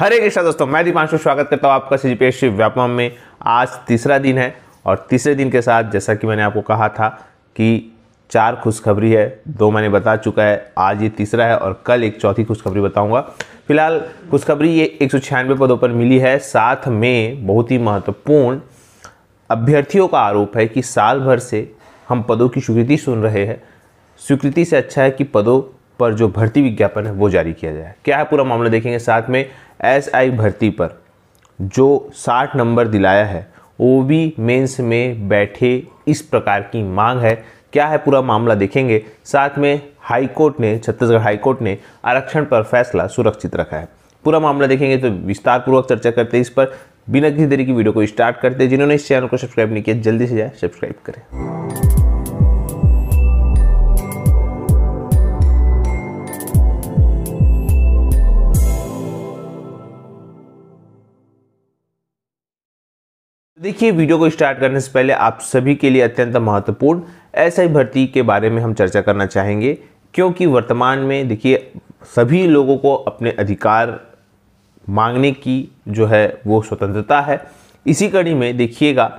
हरे कृष्णा दोस्तों मैं दीपांशु स्वागत करता हूँ आपका सी जी व्यापम में आज तीसरा दिन है और तीसरे दिन के साथ जैसा कि मैंने आपको कहा था कि चार खुशखबरी है दो मैंने बता चुका है आज ये तीसरा है और कल एक चौथी खुशखबरी बताऊंगा फिलहाल खुशखबरी ये एक पदों पर मिली है साथ में बहुत ही महत्वपूर्ण अभ्यर्थियों का आरोप है कि साल भर से हम पदों की स्वीकृति सुन रहे हैं स्वीकृति से अच्छा है कि पदों पर जो भर्ती विज्ञापन है वो जारी किया जाए क्या है पूरा मामला देखेंगे साथ में एस आई भर्ती पर जो साठ नंबर दिलाया है वो भी मेंस में बैठे इस प्रकार की मांग है क्या है पूरा मामला देखेंगे साथ में हाईकोर्ट ने छत्तीसगढ़ हाईकोर्ट ने आरक्षण पर फैसला सुरक्षित रखा है पूरा मामला देखेंगे तो विस्तार पूर्वक चर्चा करते हैं इस पर बिना किसी देरी की वीडियो को स्टार्ट करते जिन्होंने इस चैनल को सब्सक्राइब नहीं किया जल्दी से जाए सब्सक्राइब करें देखिए वीडियो को स्टार्ट करने से पहले आप सभी के लिए अत्यंत महत्वपूर्ण एसआई भर्ती के बारे में हम चर्चा करना चाहेंगे क्योंकि वर्तमान में देखिए सभी लोगों को अपने अधिकार मांगने की जो है वो स्वतंत्रता है इसी कड़ी में देखिएगा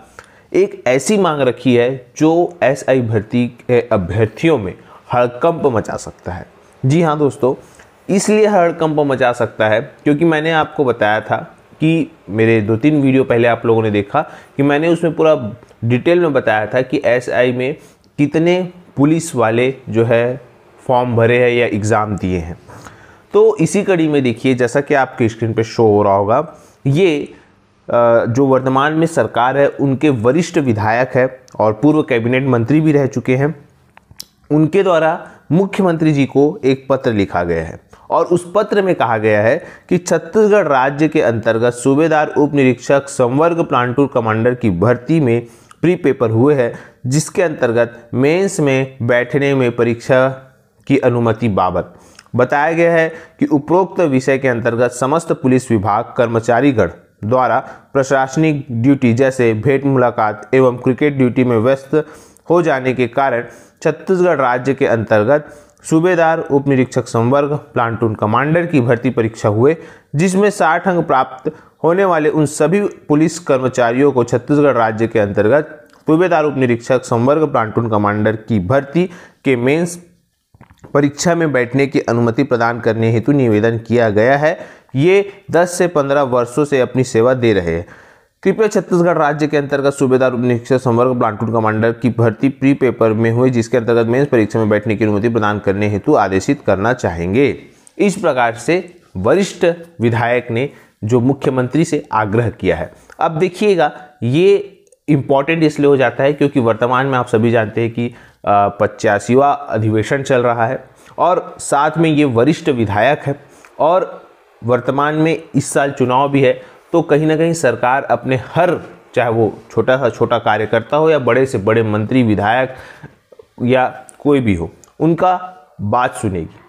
एक ऐसी मांग रखी है जो एसआई भर्ती के अभ्यर्थियों में हड़कंप मचा सकता है जी हाँ दोस्तों इसलिए हड़कंप मचा सकता है क्योंकि मैंने आपको बताया था कि मेरे दो तीन वीडियो पहले आप लोगों ने देखा कि मैंने उसमें पूरा डिटेल में बताया था कि एस में कितने पुलिस वाले जो है फॉर्म भरे हैं या एग्ज़ाम दिए हैं तो इसी कड़ी में देखिए जैसा कि आपके स्क्रीन पर शो हो रहा होगा ये जो वर्तमान में सरकार है उनके वरिष्ठ विधायक है और पूर्व कैबिनेट मंत्री भी रह चुके हैं उनके द्वारा मुख्यमंत्री जी को एक पत्र लिखा गया है और उस पत्र में कहा गया है कि छत्तीसगढ़ राज्य के अंतर्गत सूबेदार उप निरीक्षक संवर्ग प्लांटूर कमांडर की भर्ती में प्री पेपर हुए हैं जिसके अंतर्गत मेंस में बैठने में परीक्षा की अनुमति बाबत बताया गया है कि उपरोक्त विषय के अंतर्गत समस्त पुलिस विभाग कर्मचारीगण द्वारा प्रशासनिक ड्यूटी जैसे भेंट मुलाकात एवं क्रिकेट ड्यूटी में व्यस्त हो जाने के कारण छत्तीसगढ़ राज्य के अंतर्गत सूबेदार उप निरीक्षक संवर्ग प्लांटून कमांडर की भर्ती परीक्षा हुए जिसमें साठ अंक प्राप्त होने वाले उन सभी पुलिस कर्मचारियों को छत्तीसगढ़ राज्य के अंतर्गत सूबेदार उप निरीक्षक संवर्ग प्लांटून कमांडर की भर्ती के मेंस परीक्षा में बैठने की अनुमति प्रदान करने हेतु निवेदन किया गया है ये 10 से 15 वर्षों से अपनी सेवा दे रहे हैं कृपया छत्तीसगढ़ राज्य के अंतर्गत सूबेदार उपनिरीक्षक संवर्ग प्लांटून कमांडर की भर्ती प्री पेपर में हुई जिसके अंतर्गत मेन्स परीक्षा में बैठने की अनुमति प्रदान करने हेतु आदेशित करना चाहेंगे इस प्रकार से वरिष्ठ विधायक ने जो मुख्यमंत्री से आग्रह किया है अब देखिएगा ये इम्पॉर्टेंट इसलिए हो जाता है क्योंकि वर्तमान में आप सभी जानते हैं कि पचासीवा अधिवेशन चल रहा है और साथ में ये वरिष्ठ विधायक है और वर्तमान में इस साल चुनाव भी है तो कहीं ना कहीं सरकार अपने हर चाहे वो छोटा सा छोटा कार्यकर्ता हो या बड़े से बड़े मंत्री विधायक या कोई भी हो उनका बात सुनेगी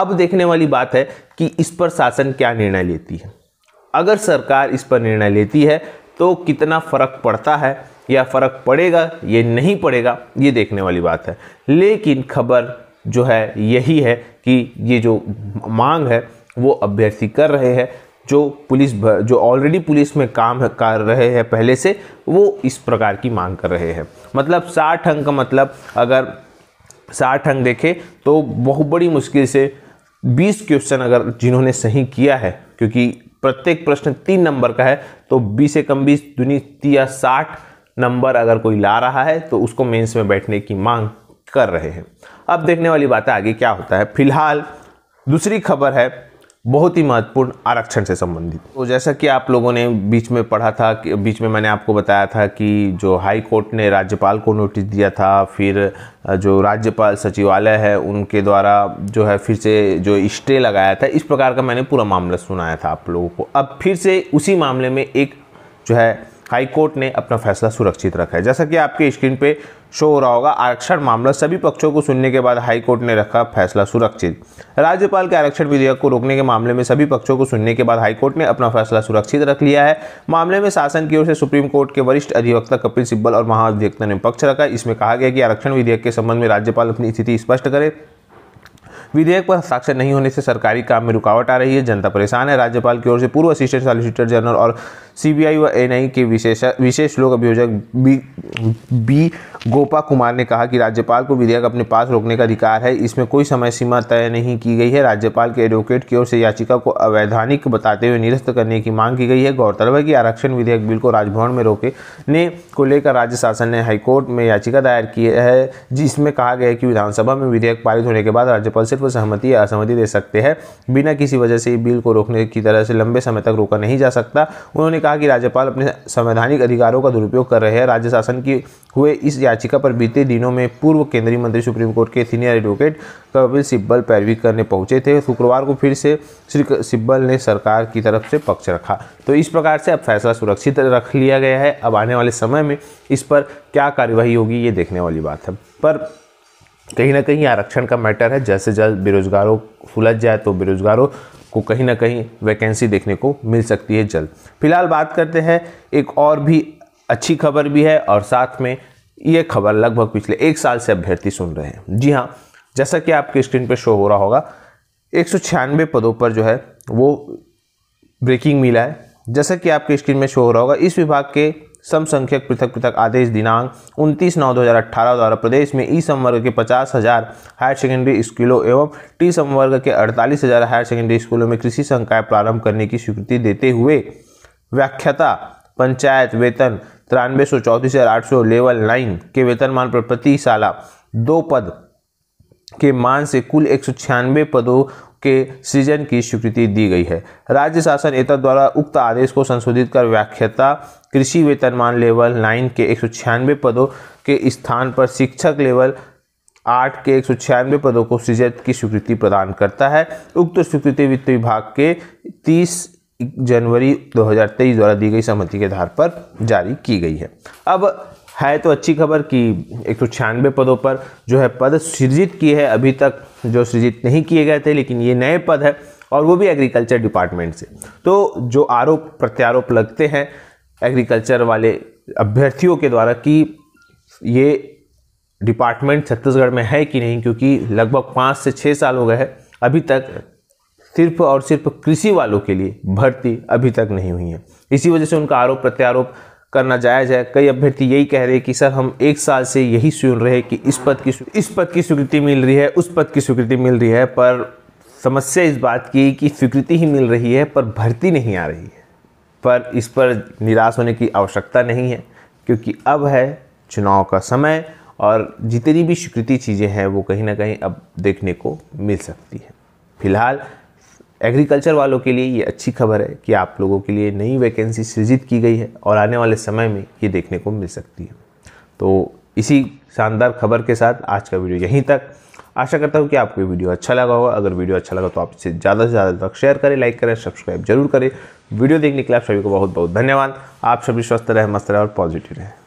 अब देखने वाली बात है कि इस पर शासन क्या निर्णय लेती है अगर सरकार इस पर निर्णय लेती है तो कितना फ़र्क पड़ता है या फ़र्क पड़ेगा ये नहीं पड़ेगा ये देखने वाली बात है लेकिन खबर जो है यही है कि ये जो मांग है वो अभ्यर्थी कर रहे हैं जो पुलिस जो ऑलरेडी पुलिस में काम कर रहे हैं पहले से वो इस प्रकार की मांग कर रहे हैं मतलब साठ अंक का मतलब अगर साठ अंक देखें तो बहुत बड़ी मुश्किल से बीस क्वेश्चन अगर जिन्होंने सही किया है क्योंकि प्रत्येक प्रश्न तीन नंबर का है तो बीस से कम बीस दुनी या साठ नंबर अगर कोई ला रहा है तो उसको मेंस में बैठने की मांग कर रहे हैं अब देखने वाली बात है आगे क्या होता है फिलहाल दूसरी खबर है बहुत ही महत्वपूर्ण आरक्षण से संबंधित तो जैसा कि आप लोगों ने बीच में पढ़ा था कि बीच में मैंने आपको बताया था कि जो हाई कोर्ट ने राज्यपाल को नोटिस दिया था फिर जो राज्यपाल सचिवालय है उनके द्वारा जो है फिर से जो स्टे लगाया था इस प्रकार का मैंने पूरा मामला सुनाया था आप लोगों को अब फिर से उसी मामले में एक जो है हाई कोर्ट ने अपना फैसला सुरक्षित रखा है जैसा कि आपके स्क्रीन पे शो हो रहा होगा आरक्षण मामला सभी पक्षों को सुनने के बाद हाईकोर्ट ने रखा फैसला सुरक्षित राज्यपाल के आरक्षण विधेयक को रोकने के मामले में सभी पक्षों को सुनने के बाद हाईकोर्ट ने अपना फैसला सुरक्षित रख लिया है मामले में शासन की ओर से सुप्रीम कोर्ट के वरिष्ठ अधिवक्ता कपिल सिब्बल और महाअधिवक्ता ने पक्ष रखा इसमें कहा गया कि आरक्षण विधेयक के संबंध में राज्यपाल अपनी स्थिति स्पष्ट करें विधेयक पर हस्ताक्षर नहीं होने से सरकारी काम में रुकावट आ रही है जनता परेशान है राज्यपाल की ओर से पूर्व असिस्टेंट सॉलिसिटर जनरल और सीबीआई व एनआई के विशेष विशेष लोक अभियोजक बी बी गोपा कुमार ने कहा कि राज्यपाल को विधेयक अपने पास रोकने का अधिकार है इसमें कोई समय सीमा तय नहीं की गई है राज्यपाल के एडवोकेट की ओर से याचिका को अवैधानिक बताते हुए निरस्त करने की मांग की गई है गौरतलब है कि आरक्षण विधेयक बिल को राजभवन में रोकने को लेकर राज्य शासन ने हाईकोर्ट में याचिका दायर की है जिसमें कहा गया है कि विधानसभा में विधेयक पारित होने के बाद राज्यपाल सिर्फ सहमति या असहमति दे सकते हैं बिना किसी वजह से बिल को रोकने की तरह से लंबे समय तक रोका नहीं जा सकता उन्होंने कहा कि राज्यपाल अपने संवैधानिक अधिकारों का दुरुपयोग कर रहे हैं राज्य शासन की हुए इस याचिका पर बीते दिनों में पूर्व केंद्रीय मंत्री सुप्रीम कोर्ट के सीनियर एडवोकेट कपिल सिब्बल पैरवी करने पहुंचे थे शुक्रवार को फिर से श्री सिब्बल ने सरकार की तरफ से पक्ष रखा तो इस प्रकार से अब फैसला सुरक्षित रख लिया गया है अब आने वाले समय में इस पर क्या कार्यवाही होगी ये देखने वाली बात है पर कहीं ना कहीं आरक्षण का मैटर है जैसे जल्द बेरोजगारों सुलझ जाए तो बेरोजगारों को कहीं ना कहीं वैकेंसी देखने को मिल सकती है जल्द फिलहाल बात करते हैं एक और भी अच्छी खबर भी है और साथ में ये खबर लगभग पिछले एक साल से अभ्यर्थी सुन रहे हैं जी हाँ जैसा कि आपके स्क्रीन पर शो हो रहा होगा एक पदों पर जो है वो ब्रेकिंग मिला है जैसा कि आपके स्क्रीन में शो हो रहा होगा इस विभाग के संख्यक पृथक पृथक आदेश दिनांक 29 नौ 2018 द्वारा प्रदेश में ई संवर्ग के पचास हज़ार हायर सेकेंडरी स्कूलों एवं टी संवर्ग के अड़तालीस हज़ार हायर सेकेंडरी स्कूलों में कृषि संकाय प्रारंभ करने की स्वीकृति देते हुए व्याख्याता पंचायत वेतन तिरानवे सौ चौंतीस हज़ार आठ सौ लेवल नाइन के वेतनमान पर प्रति दो पद के मान से कुल एक पदों के सृजन की स्वीकृति दी गई है राज्य शासन एतद द्वारा उक्त आदेश को संशोधित कर व्याख्याता कृषि वेतनमान लेवल नाइन के एक पदों के स्थान पर शिक्षक लेवल आठ के एक पदों को सृजन की स्वीकृति प्रदान करता है उक्त स्वीकृति वित्त विभाग के तीस जनवरी 2023 द्वारा दी गई सहमति के आधार पर जारी की गई है अब है तो अच्छी खबर कि एक सौ छियानवे पदों पर जो है पद सृजित किए हैं अभी तक जो सृजित नहीं किए गए थे लेकिन ये नए पद है और वो भी एग्रीकल्चर डिपार्टमेंट से तो जो आरोप प्रत्यारोप लगते हैं एग्रीकल्चर वाले अभ्यर्थियों के द्वारा कि ये डिपार्टमेंट छत्तीसगढ़ में है कि नहीं क्योंकि लगभग पाँच से छः साल हो गए हैं अभी तक सिर्फ और सिर्फ कृषि वालों के लिए भर्ती अभी तक नहीं हुई है इसी वजह से उनका आरोप प्रत्यारोप करना जायज़ है कई अभ्यर्थी यही कह रहे हैं कि सर हम एक साल से यही सुन रहे हैं कि इस पद की इस पद की स्वीकृति मिल रही है उस पद की स्वीकृति मिल रही है पर समस्या इस बात की कि स्वीकृति ही मिल रही है पर भर्ती नहीं आ रही है पर इस पर निराश होने की आवश्यकता नहीं है क्योंकि अब है चुनाव का समय और जितनी भी स्वीकृति चीज़ें हैं वो कहीं ना कहीं अब देखने को मिल सकती है फिलहाल एग्रीकल्चर वालों के लिए ये अच्छी खबर है कि आप लोगों के लिए नई वैकेंसी सृजित की गई है और आने वाले समय में ये देखने को मिल सकती है तो इसी शानदार खबर के साथ आज का वीडियो यहीं तक आशा करता हूँ कि आपको ये वीडियो अच्छा लगा होगा अगर वीडियो अच्छा लगा तो आप इसे ज़्यादा से ज़्यादा तक शेयर करें लाइक करें सब्सक्राइब जरूर करें वीडियो देखने के लिए आप सभी को बहुत बहुत धन्यवाद आप सभी स्वस्थ रहें मस्त रहें और पॉजिटिव रहें